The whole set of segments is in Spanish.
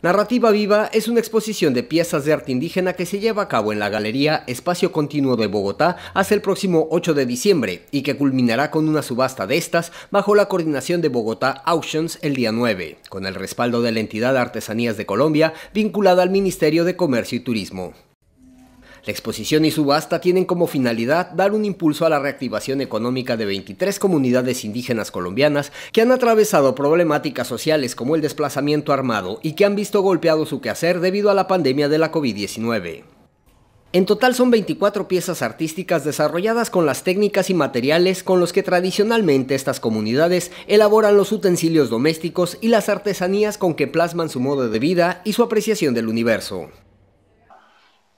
Narrativa Viva es una exposición de piezas de arte indígena que se lleva a cabo en la Galería Espacio Continuo de Bogotá hasta el próximo 8 de diciembre y que culminará con una subasta de estas bajo la coordinación de Bogotá Auctions el día 9, con el respaldo de la entidad de Artesanías de Colombia vinculada al Ministerio de Comercio y Turismo. La exposición y subasta tienen como finalidad dar un impulso a la reactivación económica de 23 comunidades indígenas colombianas que han atravesado problemáticas sociales como el desplazamiento armado y que han visto golpeado su quehacer debido a la pandemia de la COVID-19. En total son 24 piezas artísticas desarrolladas con las técnicas y materiales con los que tradicionalmente estas comunidades elaboran los utensilios domésticos y las artesanías con que plasman su modo de vida y su apreciación del universo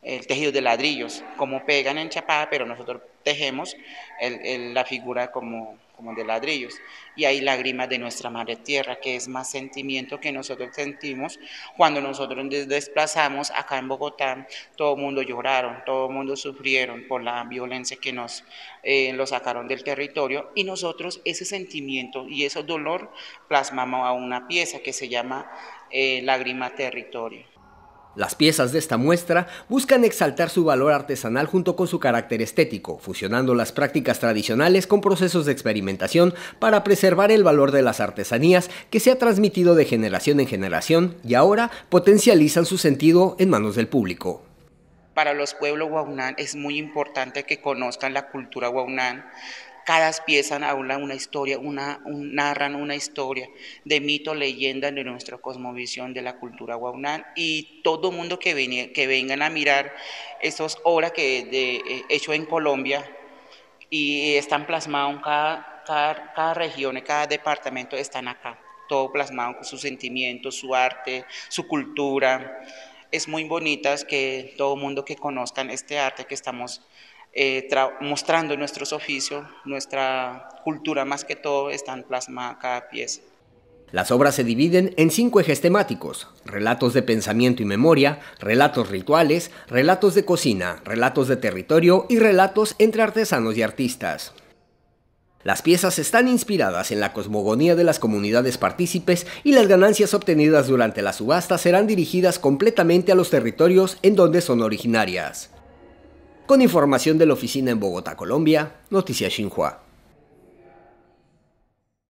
el tejido de ladrillos, como pegan en chapada, pero nosotros tejemos la figura como, de ladrillos. Y hay lágrimas de nuestra madre tierra, que es más sentimiento que nosotros sentimos cuando nosotros nos desplazamos acá en Bogotá. Todo mundo lloraron, todo el mundo sufrieron por la violencia que nos eh, lo sacaron del territorio. Y nosotros ese sentimiento y ese dolor plasmamos a una pieza que se llama eh, Lágrima Territorio. Las piezas de esta muestra buscan exaltar su valor artesanal junto con su carácter estético, fusionando las prácticas tradicionales con procesos de experimentación para preservar el valor de las artesanías que se ha transmitido de generación en generación y ahora potencializan su sentido en manos del público. Para los pueblos guaunán es muy importante que conozcan la cultura guaunán, cada pieza habla una historia, una, narran una historia de mito, leyenda de nuestra cosmovisión de la cultura guaunal y todo mundo que, que vengan a mirar esas obras que de, eh, hecho en Colombia y están plasmadas en cada, cada, región, en cada departamento, están acá todo plasmado con sus sentimiento su arte, su cultura. Es muy bonita que todo mundo que conozcan este arte que estamos eh, mostrando nuestros oficios, nuestra cultura más que todo, están plasmadas cada pieza. Las obras se dividen en cinco ejes temáticos, relatos de pensamiento y memoria, relatos rituales, relatos de cocina, relatos de territorio y relatos entre artesanos y artistas. Las piezas están inspiradas en la cosmogonía de las comunidades partícipes y las ganancias obtenidas durante la subasta serán dirigidas completamente a los territorios en donde son originarias con información de la oficina en Bogotá, Colombia, Noticias Xinhua.